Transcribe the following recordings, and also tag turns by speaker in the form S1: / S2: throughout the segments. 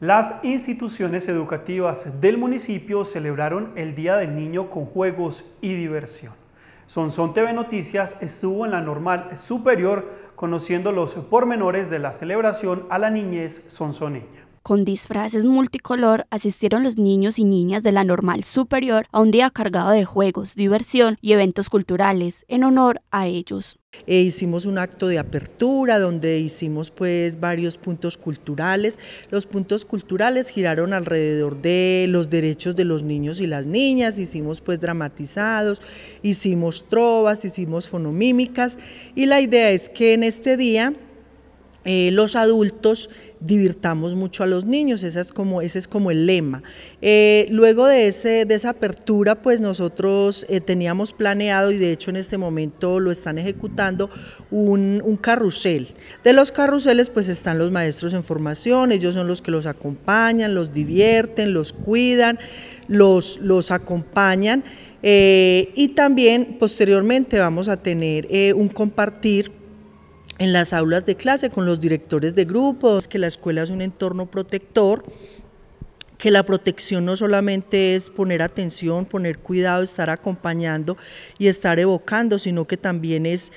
S1: Las instituciones educativas del municipio celebraron el Día del Niño con juegos y diversión. Sonson TV Noticias estuvo en la normal superior conociendo los pormenores de la celebración a la niñez sonsoneña con disfraces multicolor, asistieron los niños y niñas de la normal superior a un día
S2: cargado de juegos, diversión y eventos culturales en honor a ellos. E hicimos un acto de apertura donde hicimos pues varios puntos culturales. Los puntos culturales giraron alrededor de los derechos de los niños y las niñas, hicimos pues dramatizados, hicimos trovas, hicimos fonomímicas y la idea es que en este día eh, los adultos divirtamos mucho a los niños, ese es como, ese es como el lema. Eh, luego de, ese, esa apertura, pues nosotros eh, teníamos planeado, y de hecho en este momento lo están ejecutando, un, carrusel. De los carruseles, pues están los maestros en formación, ellos son los que los acompañan, los divierten, los cuidan, los, los acompañan. y también posteriormente vamos a tener un compartir en las aulas de clase, con los directores de grupos, que la escuela es un entorno protector que la protección no solamente es poner atención, poner cuidado, estar acompañando y estar evocando, sino que también es,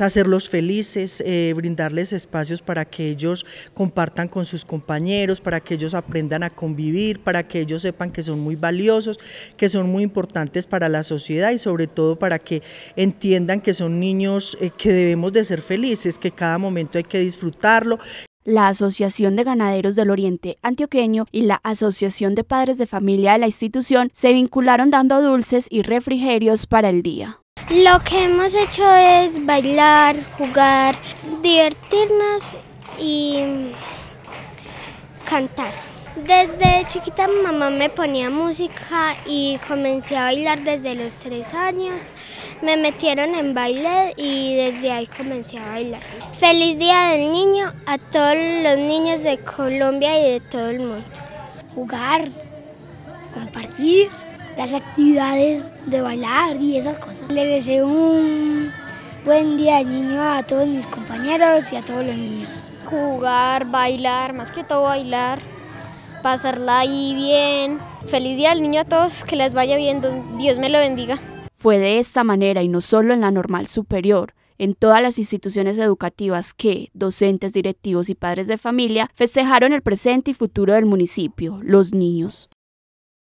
S2: hacerlos felices, eh, brindarles espacios para que ellos compartan con sus compañeros, para que ellos aprendan a convivir, para que ellos sepan que son muy valiosos, que son muy importantes para la sociedad y sobre todo para que entiendan que son niños eh, que debemos de ser felices, que cada momento hay que disfrutarlo, la Asociación de Ganaderos del
S1: Oriente Antioqueño y la Asociación de Padres de Familia de la institución se vincularon dando dulces y refrigerios para el día. Lo que hemos hecho es bailar,
S3: jugar, divertirnos y cantar. Desde chiquita mi mamá me ponía música y comencé a bailar desde los tres años. Me metieron en baile y desde ahí comencé a bailar. Feliz Día del Niño a todos los niños de Colombia y de todo el mundo. Jugar, compartir las actividades de bailar y esas cosas. Le deseo un buen día del niño a todos mis compañeros y a todos los niños. Jugar, bailar, más que todo bailar pasarla ahí bien. Feliz día al niño a todos, que les vaya bien,
S1: Dios me lo bendiga. Fue de esta manera y no solo en la normal superior, en todas las instituciones educativas que, docentes, directivos y padres de familia, festejaron el presente y futuro del municipio, los niños.